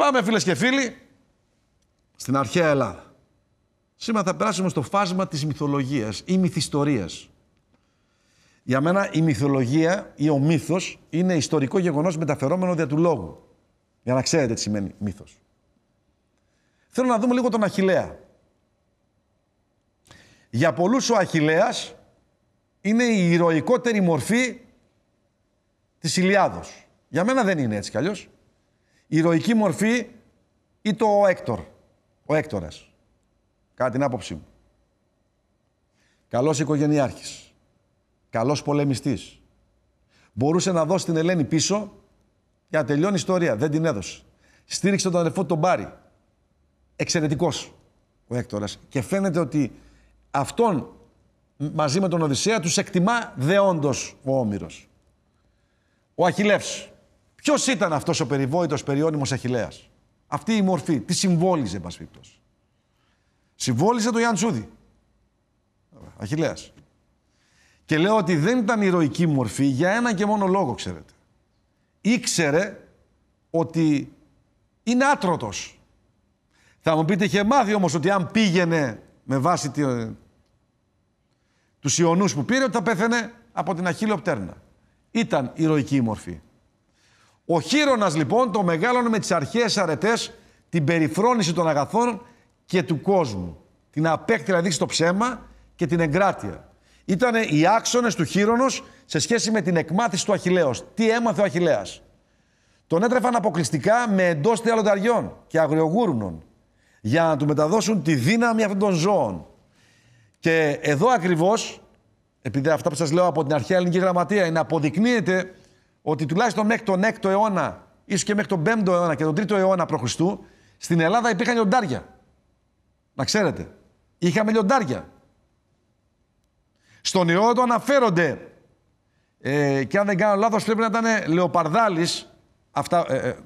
Πάμε φίλες και φίλοι στην αρχαία Ελλάδα. Σήμερα θα περάσουμε στο φάσμα της μυθολογίας ή μυθιστορίας. Για μένα η μυθολογία ή ο μύθος είναι ιστορικό γεγονός μεταφερόμενο δια του λόγου. Για να ξέρετε τι σημαίνει μύθος. Θέλω να δούμε λίγο τον Αχιλέα. Για πολλούς ο Αχιλέας είναι η ηρωικότερη μορφή της Ιλιάδος. Για μένα δεν είναι έτσι κι ηρωική μορφή ή το ο Έκτορ, ο Έκτορας. Κατά την άποψή μου. Καλός οικογενειάρχης. Καλός πολεμιστής. Μπορούσε να δώσει την Ελένη πίσω για να τελειώνει η ιστορία. Δεν την έδωσε. Στήριξε τον αδερφό τον Μπάρι. Εξαιρετικός ο Έκτορας. Και φαίνεται ότι αυτόν μαζί με τον Οδυσσέα τους εκτιμά δεόντως ο Όμηρος. Ο Αχιλεύς. Ποιος ήταν αυτός ο περιβόητος περιόνιμο Αχηλέας. Αυτή η μορφή, τι συμβόλιζε, εν πάση Συμβόλιζε τον Ιαν Τσούδη. Αχηλέας. Και λέω ότι δεν ήταν ηρωική μορφή για ένα και μόνο λόγο, ξέρετε. Ήξερε ότι είναι άτρωτος. Θα μου πείτε, είχε μάθει όμως ότι αν πήγαινε με βάση τη, ε, τους Ιωνούς που πήρε, ότι θα πέθαινε από την αχίλιο πτέρνα. Ήταν ηρωική η μορφή. Ο χείρονας λοιπόν το μεγάλωνε με τις αρχαίες αρετές, την περιφρόνηση των αγαθών και του κόσμου. Την απέκτηρα δηλαδή στο ψέμα και την εγκράτεια. Ήταν οι άξονες του χείρονος σε σχέση με την εκμάθηση του Αχιλέως. Τι έμαθε ο Αχιλέας. Τον έτρεφαν αποκλειστικά με εντός τριαλονταριών και αγριογούρνων για να του μεταδώσουν τη δύναμη αυτών των ζώων. Και εδώ ακριβώς, επειδή αυτά που σας λέω από την αρχαία ελληνική γραμματεία είναι αποδεικνύεται ότι τουλάχιστον μέχρι τον 6ο αιώνα, ίσως και μέχρι τον 5ο αιώνα και τον 3ο αιώνα π.Χ., στην Ελλάδα υπήρχαν λιοντάρια. Να ξέρετε. Είχαμε λιοντάρια. Στον Ιώδο αναφέρονται ε, και αν δεν κάνω λάθος, πρέπει να ήταν λεοπαρδάλει αυτά, ε, ε,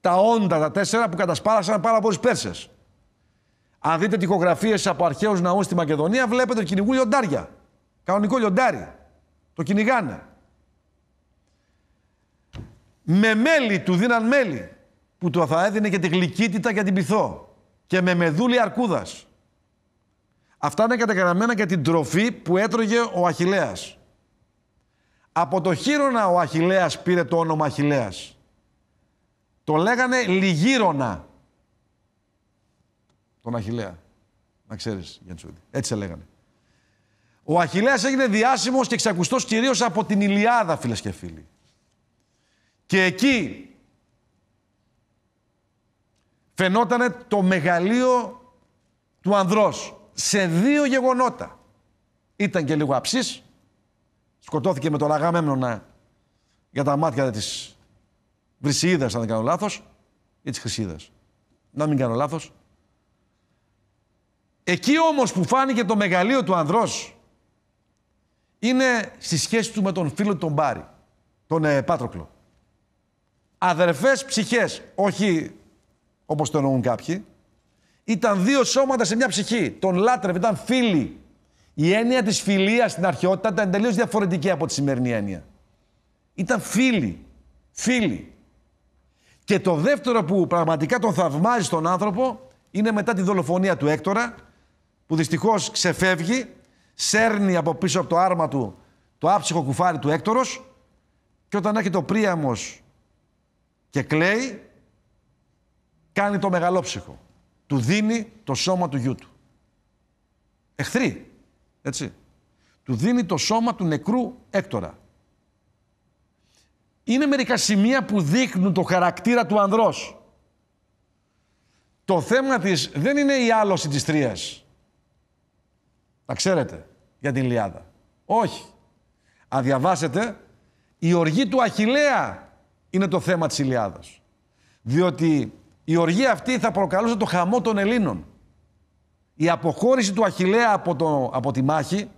τα όντα, τα τέσσερα που κατασπάρασαν πάρα πολλούς πέρσες. Αν δείτε τυχογραφίες από αρχαίους ναούς στη Μακεδονία βλέπετε ότι κυνηγούν λιοντάρια. Κανονικό λιοντάρι. Το κυνηγάνε. Με μέλι του δίναν μέλι, που του θα έδινε και τη γλυκύτητα και την πυθό. Και με μεδούλη αρκούδας. Αυτά είναι καταγραμμένα για την τροφή που έτρωγε ο Αχιλέας. Από το χείρονα ο Αχιλέας πήρε το όνομα Αχιλέας. Το λέγανε λιγύρονα. Τον Αχιλέα. Να ξέρεις, Γιάννη Έτσι σε λέγανε. Ο Αχιλέας έγινε διάσημος και ξακουστός κυρίως από την Ιλιάδα, φίλες και φίλοι. Και εκεί φαινόταν το μεγαλείο του ανδρός σε δύο γεγονότα. Ήταν και λίγο αψής, σκοτώθηκε με το Αγάμεμνονα για τα μάτια της Βρυσιίδας, αν δεν κάνω λάθος, ή της Χρυσίδας. Να μην κάνω λάθος. Εκεί όμως που φάνηκε το μεγαλείο του ανδρός είναι στη σχέση του με τον φίλο του τον Πάρη, τον ε, Πάτροκλο αδερφές ψυχές, όχι όπως το εννοούν κάποιοι, ήταν δύο σώματα σε μια ψυχή. Τον λάτρευε, ήταν φίλοι. Η έννοια της φιλίας στην αρχαιότητα ήταν τελείω διαφορετική από τη σημερινή έννοια. Ήταν φίλοι. Φίλοι. Και το δεύτερο που πραγματικά τον θαυμάζει στον άνθρωπο είναι μετά τη δολοφονία του Έκτορα, που δυστυχώς ξεφεύγει, σέρνει από πίσω από το άρμα του το άψυχο κουφάρι του Έκτορος και όταν έρχεται το πρίαμος και κλαίει, κάνει το μεγαλόψυχο. Του δίνει το σώμα του γιού του. Εχθρή, έτσι. Του δίνει το σώμα του νεκρού Έκτορα. Είναι μερικά σημεία που δείχνουν το χαρακτήρα του ανδρός. Το θέμα της δεν είναι η άλωση της τρίας. Τα ξέρετε για την Ιλιάδα. Όχι. Αν διαβάσετε, η οργή του Αχιλέα είναι το θέμα της Ιλιάδας. Διότι η οργή αυτή θα προκαλούσε το χαμό των Ελλήνων. Η αποχώρηση του Αχιλέα από, το, από τη μάχη,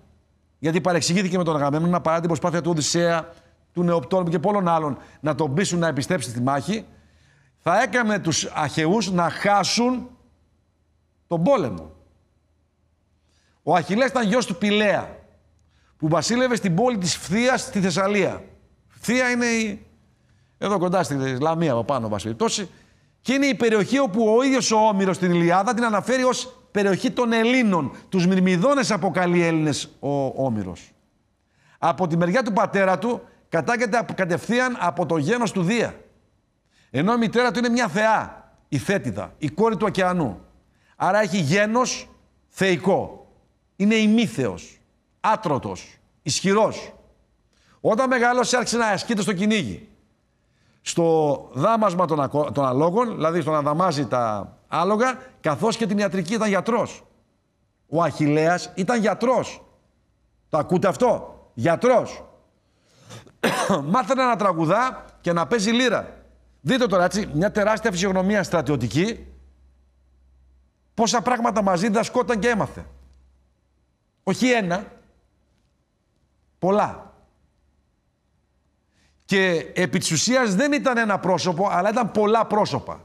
γιατί παρεξηγήθηκε με τον να παρά την προσπάθεια του Οδυσσέα, του Νεοπτόλμου και πολλών άλλων να τον πείσουν να επιστρέψει στη μάχη, θα έκανε τους Αχαιούς να χάσουν τον πόλεμο. Ο Αχιλέας ήταν γιος του Πηλέα, που βασίλευε στην πόλη της Φθίας στη Θεσσαλία. Φθία είναι η εδώ κοντά στην Λαμία από πάνω, βάση. περιπτώσει. Και είναι η περιοχή όπου ο ίδιος ο Όμηρος στην Ιλιάδα την αναφέρει ως περιοχή των Ελλήνων. Τους μυρμηδώνε αποκαλεί Έλληνες ο Όμηρος. Από τη μεριά του πατέρα του κατάγεται κατευθείαν από το γένος του Δία. Ενώ η μητέρα του είναι μια θεά, η Θέτιδα, η κόρη του ωκεανού. Άρα έχει γένος θεϊκό. Είναι ημίθεος, άτρωτος, ισχυρός. Όταν μεγάλωσε άρχισε να ασκείται στο κυνήγι στο δάμασμα των, αλόγων, δηλαδή στο να δαμάζει τα άλογα, καθώς και την ιατρική ήταν γιατρός. Ο Αχιλέας ήταν γιατρός. Το ακούτε αυτό. Γιατρός. Μάθαινε να τραγουδά και να παίζει λύρα. Δείτε τώρα έτσι, μια τεράστια φυσιογνωμία στρατιωτική, πόσα πράγματα μαζί δασκόταν και έμαθε. Όχι ένα, πολλά. Και επί της ουσίας δεν ήταν ένα πρόσωπο, αλλά ήταν πολλά πρόσωπα.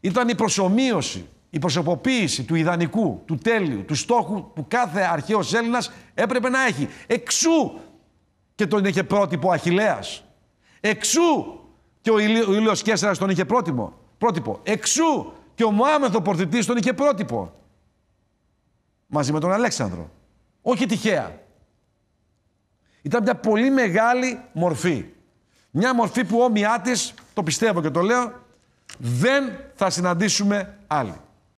Ήταν η προσωμείωση, η προσωποποίηση του ιδανικού, του τέλειου, του στόχου που κάθε αρχαίος Έλληνας έπρεπε να έχει. Εξού και τον είχε πρότυπο Αχιλέας. Εξού και ο Ήλιος Κέσσαρας τον είχε πρότυπο. πρότυπο. Εξού και ο Μωάμεθ ο τον είχε πρότυπο. Μαζί με τον Αλέξανδρο. Όχι τυχαία. Ήταν μια πολύ μεγάλη μορφή. Μια μορφή που όμοιά της, το πιστεύω και το λέω, δεν θα συναντήσουμε άλλη.